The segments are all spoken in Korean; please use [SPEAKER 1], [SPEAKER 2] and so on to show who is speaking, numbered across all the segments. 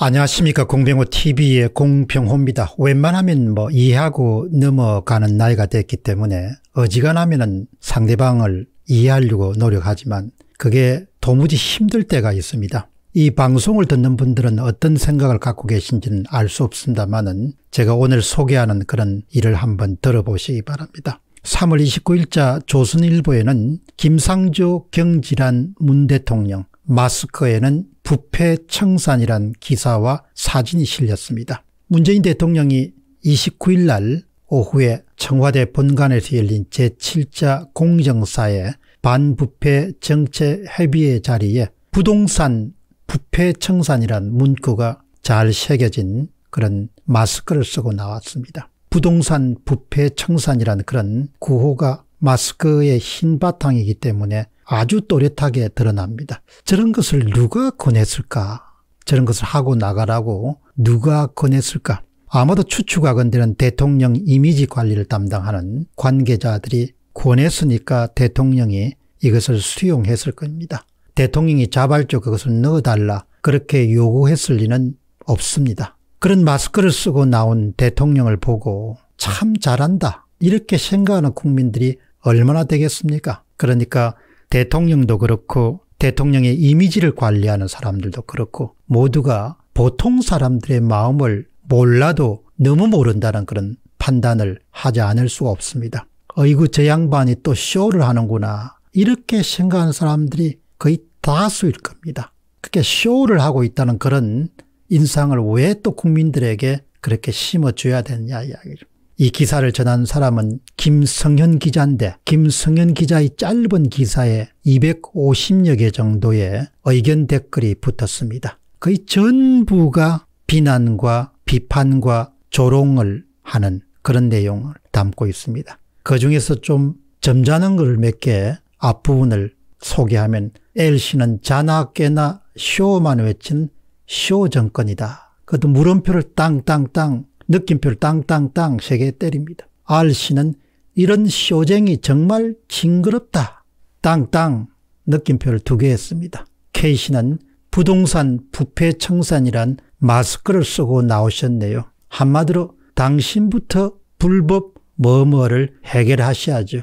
[SPEAKER 1] 안녕하십니까 공병호 tv의 공평호입니다. 웬만하면 뭐 이해하고 넘어가는 나이가 됐기 때문에 어지간하면 상대방을 이해하려고 노력하지만 그게 도무지 힘들 때가 있습니다. 이 방송을 듣는 분들은 어떤 생각을 갖고 계신지는 알 수 없습니다만은 제가 오늘 소개하는 그런 일을 한번 들어보시기 바랍니다. 3월 29일자 조선일보에는 김상조 경질한 문 대통령, 마스크에는 부패 청산이란 기사와 사진이 실렸습니다. 문재인 대통령이 29일 날 오후에 청와대 본관에서 열린 제7자 공정사의 반부패 정책 비의 자리에 부동산 부패 청산이란 문구가 잘 새겨진 그런 마스크를 쓰고 나왔습니다. 부동산 부패 청산이란 그런 구호가 마스크의 흰 바탕이기 때문에 아주 또렷하게 드러납니다. 저런 것을 누가 권했을까? 저런 것을 하고 나가라고 누가 권했을까? 아마도 추측하건대는 대통령 이미지 관리를 담당하는 관계자들이 권했으니까 대통령이 이것을 수용했을 겁니다. 대통령이 자발적 그것을 넣어달라 그렇게 요구했을 리는 없습니다. 그런 마스크를 쓰고 나온 대통령을 보고 참 잘한다 이렇게 생각하는 국민들이 얼마나 되겠습니까? 그러니까 대통령도 그렇고 대통령의 이미지를 관리하는 사람들도 그렇고 모두가 보통 사람들의 마음을 몰라도 너무 모른다는 그런 판단을 하지 않을 수가 없습니다. 어이구 저 양반이 또 쇼를 하는구나 이렇게 생각하는 사람들이 거의 다수일 겁니다. 그렇게 쇼를 하고 있다는 그런 인상을 왜 또 국민들에게 그렇게 심어줘야 되느냐 이야기죠. 이 기사를 전한 사람은 김성현 기자인데 김성현 기자의 짧은 기사에 250여 개 정도의 의견 댓글이 붙었습니다. 거의 전부가 비난과 비판과 조롱을 하는 그런 내용을 담고 있습니다. 그 중에서 좀 점잖은 걸 몇개 앞부분을 소개하면 엘씨는 자나 깨나 쇼만 외친 쇼 정권이다. 그것도 물음표를 땅땅땅 느낌표를 땅땅땅 세게 때립니다. R씨는 이런 쇼쟁이 정말 징그럽다. 땅땅 느낌표를 두 개 했습니다. K씨는 부동산 부패 청산이란 마스크를 쓰고 나오셨네요. 한마디로 당신부터 불법 뭐뭐를 해결하셔야죠.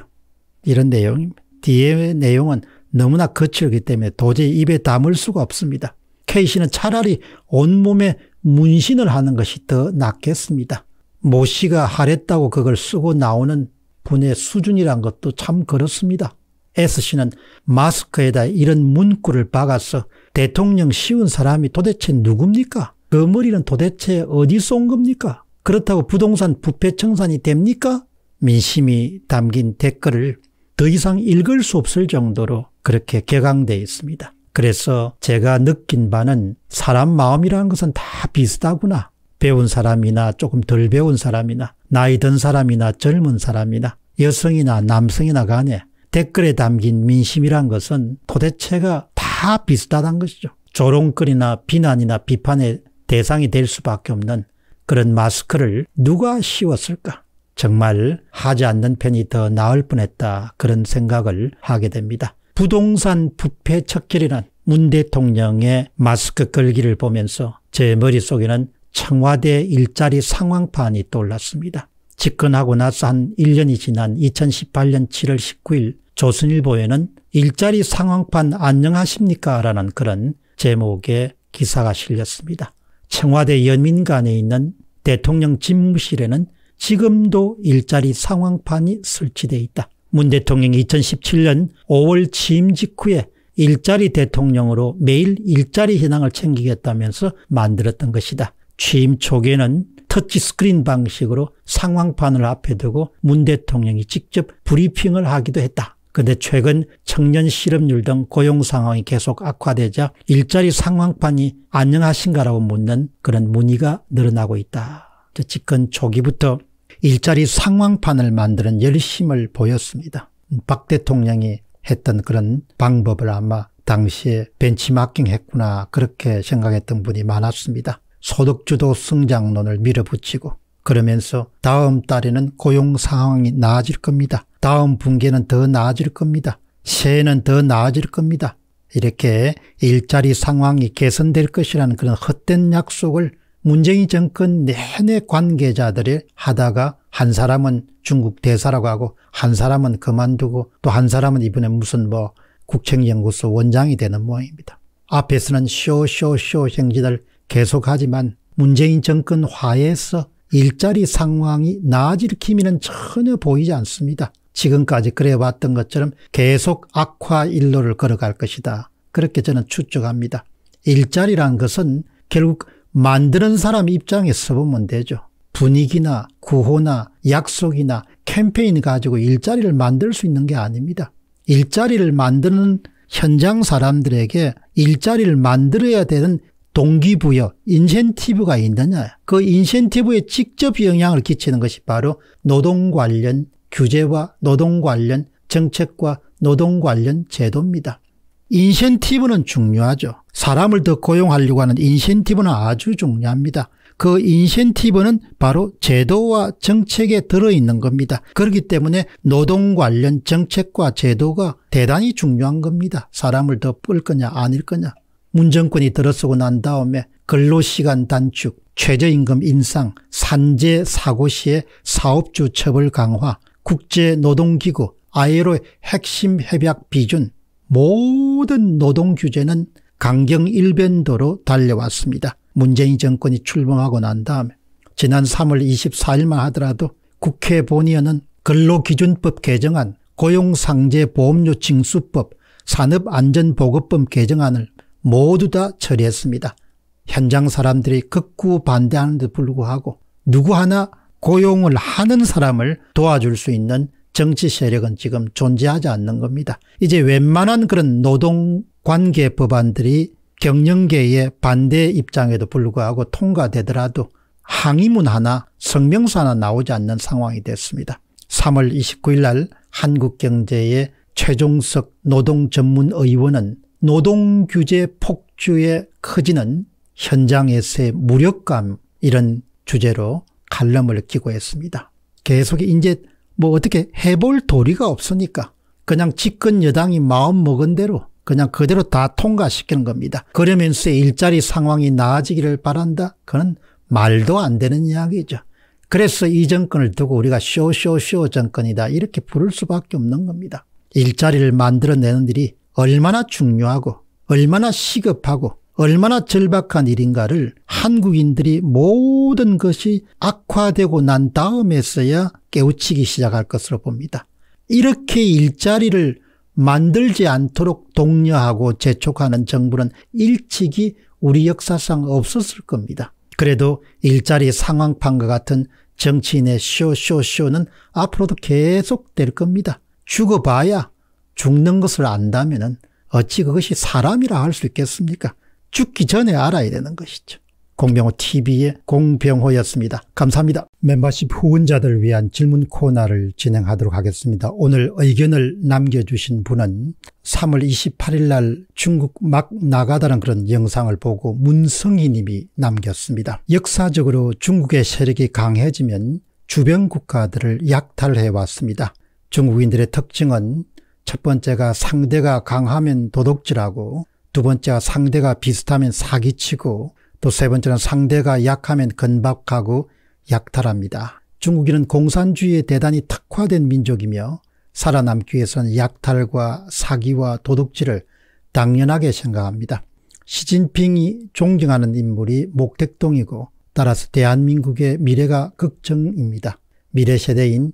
[SPEAKER 1] 이런 내용입니다. 뒤의 내용은 너무나 거칠기 때문에 도저히 입에 담을 수가 없습니다. K씨는 차라리 온몸에 문신을 하는 것이 더 낫겠습니다. 모 씨가 하랬다고 그걸 쓰고 나오는 분의 수준이란 것도 참 그렇습니다. S씨는 마스크에다 이런 문구를 박아서 대통령 씌운 사람이 도대체 누굽니까? 그 머리는 도대체 어디서 온 겁니까? 그렇다고 부동산 부패 청산이 됩니까? 민심이 담긴 댓글을 더 이상 읽을 수 없을 정도로 그렇게 격앙돼 있습니다. 그래서 제가 느낀 바는 사람 마음이라는 것은 다 비슷하구나. 배운 사람이나 조금 덜 배운 사람이나 나이 든 사람이나 젊은 사람이나 여성이나 남성이나 간에 댓글에 담긴 민심이란 것은 도대체가 다 비슷하다는 것이죠. 조롱거리나 비난이나 비판의 대상이 될 수밖에 없는 그런 마스크를 누가 씌웠을까? 정말 하지 않는 편이 더 나을 뻔했다 그런 생각을 하게 됩니다. 부동산 부패 척결이란 문 대통령의 마스크 걸기를 보면서 제 머릿속에는 청와대 일자리 상황판이 떠올랐습니다. 집권하고 나서 한 1년이 지난 2018년 7월 19일 조선일보에는 일자리 상황판 안녕하십니까 라는 그런 제목의 기사가 실렸습니다. 청와대 연민관에 있는 대통령 집무실에는 지금도 일자리 상황판이 설치돼 있다. 문 대통령이 2017년 5월 취임 직후에 일자리 대통령으로 매일 일자리 현황을 챙기겠다면서 만들었던 것이다. 취임 초기에는 터치스크린 방식으로 상황판을 앞에 두고 문 대통령이 직접 브리핑을 하기도 했다. 근데 최근 청년 실업률 등 고용 상황이 계속 악화되자 일자리 상황판이 안녕하신가라고 묻는 그런 문의가 늘어나고 있다. 집권 초기부터 일자리 상황판을 만드는 열심을 보였습니다. 박 대통령이 했던 그런 방법을 아마 당시에 벤치마킹 했구나 그렇게 생각했던 분이 많았습니다. 소득주도 성장론을 밀어붙이고 그러면서 다음 달에는 고용 상황이 나아질 겁니다. 다음 분기는 더 나아질 겁니다. 새해는 더 나아질 겁니다. 이렇게 일자리 상황이 개선될 것이라는 그런 헛된 약속을 문재인 정권 내내 관계자들이 하다가 한 사람은 중국 대사라고 하고 한 사람은 그만두고 또 한 사람은 이번에 무슨 뭐 국책연구소 원장이 되는 모양입니다. 앞에서는 쇼쇼쇼 행진을 계속하지만 문재인 정권 화에서 해 일자리 상황이 나아질 기미는 전혀 보이지 않습니다. 지금까지 그래왔던 것처럼 계속 악화 일로를 걸어갈 것이다. 그렇게 저는 추측합니다. 일자리란 것은 결국 만드는 사람 입장에 서보면 되죠. 분위기나 구호나 약속이나 캠페인 가지고 일자리를 만들 수 있는 게 아닙니다. 일자리를 만드는 현장 사람들에게 일자리를 만들어야 되는 동기부여, 인센티브가 있느냐. 그 인센티브에 직접 영향을 끼치는 것이 바로 노동 관련 규제와 노동 관련 정책과 노동 관련 제도입니다. 인센티브는 중요하죠. 사람을 더 고용하려고 하는 인센티브는 아주 중요합니다. 그 인센티브는 바로 제도와 정책에 들어있는 겁니다. 그렇기 때문에 노동 관련 정책과 제도가 대단히 중요한 겁니다. 사람을 더 뿔 거냐 아닐 거냐. 문정권이 들어서고 난 다음에 근로시간 단축, 최저임금 인상, 산재 사고 시에 사업주 처벌 강화, 국제노동기구, ILO의 핵심 협약 비준, 모든 노동 규제는 강경 일변도로 달려왔습니다. 문재인 정권이 출범하고 난 다음에 지난 3월 24일만 하더라도 국회 본의원은 근로기준법 개정안, 고용상제보험료징수법, 산업안전보건법 개정안을 모두 다 처리했습니다. 현장 사람들이 극구 반대하는 데 불구하고 누구 하나 고용을 하는 사람을 도와줄 수 있는 정치 세력은 지금 존재하지 않는 겁니다. 이제 웬만한 그런 노동관계 법안들이 경영계의 반대 입장에도 불구하고 통과되더라도 항의문 하나 성명서 하나 나오지 않는 상황이 됐습니다. 3월 29일 날 한국경제의 최종석 노동전문의원은 노동규제 폭주에 커지는 현장에서의 무력감 이런 주제로 칼럼을 기고했습니다. 계속 이제 뭐 어떻게 해볼 도리가 없으니까 그냥 집권 여당이 마음먹은 대로 그냥 그대로 다 통과시키는 겁니다. 그러면서 일자리 상황이 나아지기를 바란다? 그건 말도 안 되는 이야기죠. 그래서 이 정권을 두고 우리가 쇼쇼쇼 정권이다 이렇게 부를 수밖에 없는 겁니다. 일자리를 만들어내는 일이 얼마나 중요하고 얼마나 시급하고 얼마나 절박한 일인가를 한국인들이 모든 것이 악화되고 난 다음에서야 깨우치기 시작할 것으로 봅니다. 이렇게 일자리를 만들지 않도록 독려하고 재촉하는 정부는 일찍이 우리 역사상 없었을 겁니다. 그래도 일자리 상황판과 같은 정치인의 쇼쇼쇼는 앞으로도 계속 될 겁니다. 죽어봐야 죽는 것을 안다면 어찌 그것이 사람이라 할 수 있겠습니까? 죽기 전에 알아야 되는 것이죠. 공병호 TV의 공병호였습니다. 감사합니다. 멤버십 후원자들을 위한 질문 코너를 진행하도록 하겠습니다. 오늘 의견을 남겨주신 분은 3월 28일 날 중국 막 나가다는 그런 영상을 보고 문성희 님이 남겼습니다. 역사적으로 중국의 세력이 강해지면 주변 국가들을 약탈해 왔습니다. 중국인들의 특징은 첫 번째가 상대가 강하면 도둑질하고 두 번째가 상대가 비슷하면 사기치고 또 세 번째는 상대가 약하면 건박하고 약탈합니다. 중국인은 공산주의에 대단히 특화된 민족이며 살아남기 위해서는 약탈과 사기와 도둑질을 당연하게 생각합니다. 시진핑이 존경하는 인물이 목택동이고 따라서 대한민국의 미래가 걱정입니다. 미래 세대인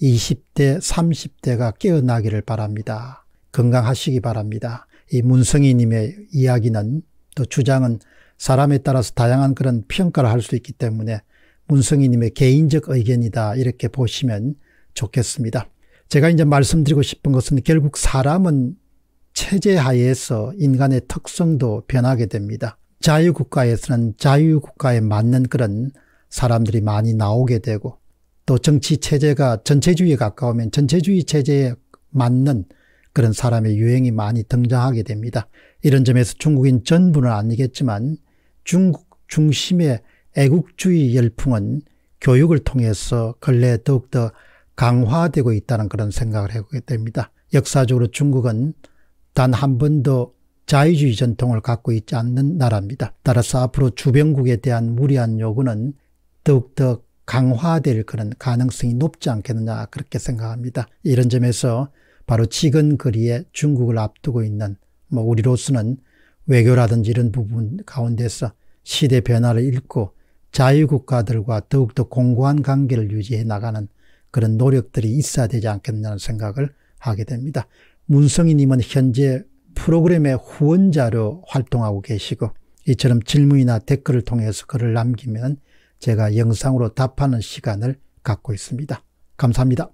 [SPEAKER 1] 20대, 30대가 깨어나기를 바랍니다. 건강하시기 바랍니다. 이 문성희님의 이야기는 또 주장은 사람에 따라서 다양한 그런 평가를 할 수 있기 때문에 문성희님의 개인적 의견이다 이렇게 보시면 좋겠습니다. 제가 이제 말씀드리고 싶은 것은 결국 사람은 체제 하에서 인간의 특성도 변하게 됩니다. 자유국가에서는 자유국가에 맞는 그런 사람들이 많이 나오게 되고 또 정치 체제가 전체주의에 가까우면 전체주의 체제에 맞는 그런 사람의 유행이 많이 등장하게 됩니다. 이런 점에서 중국인 전부는 아니겠지만 중국 중심의 애국주의 열풍은 교육을 통해서 근래 더욱더 강화되고 있다는 그런 생각을 해보게 됩니다. 역사적으로 중국은 단 한 번도 자유주의 전통을 갖고 있지 않는 나라입니다. 따라서 앞으로 주변국에 대한 무리한 요구는 더욱더 강화될 그런 가능성이 높지 않겠느냐 그렇게 생각합니다. 이런 점에서 바로 지근거리에 중국을 앞두고 있는 뭐 우리로서는 외교라든지 이런 부분 가운데서 시대 변화를 읽고 자유국가들과 더욱더 공고한 관계를 유지해 나가는 그런 노력들이 있어야 되지 않겠냐는 생각을 하게 됩니다. 문성희님은 현재 프로그램의 후원자로 활동하고 계시고 이처럼 질문이나 댓글을 통해서 글을 남기면 제가 영상으로 답하는 시간을 갖고 있습니다. 감사합니다.